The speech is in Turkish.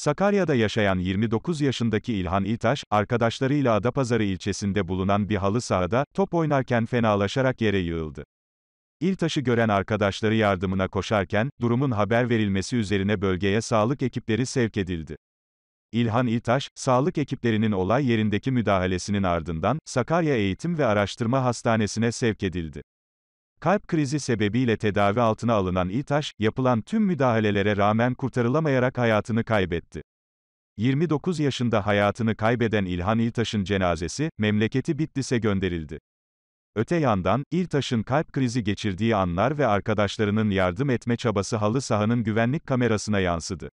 Sakarya'da yaşayan 29 yaşındaki İlhan İltaş, arkadaşlarıyla Adapazarı ilçesinde bulunan bir halı sahada, top oynarken fenalaşarak yere yığıldı. İltaş'ı gören arkadaşları yardımına koşarken, durumun haber verilmesi üzerine bölgeye sağlık ekipleri sevk edildi. İlhan İltaş, sağlık ekiplerinin olay yerindeki müdahalesinin ardından, Sakarya Eğitim ve Araştırma Hastanesi'ne sevk edildi. Kalp krizi sebebiyle tedavi altına alınan İtaş, yapılan tüm müdahalelere rağmen kurtarılamayarak hayatını kaybetti. 29 yaşında hayatını kaybeden İlhan İltaş'ın cenazesi, memleketi Bitlis'e gönderildi. Öte yandan, İltaş'ın kalp krizi geçirdiği anlar ve arkadaşlarının yardım etme çabası halı sahanın güvenlik kamerasına yansıdı.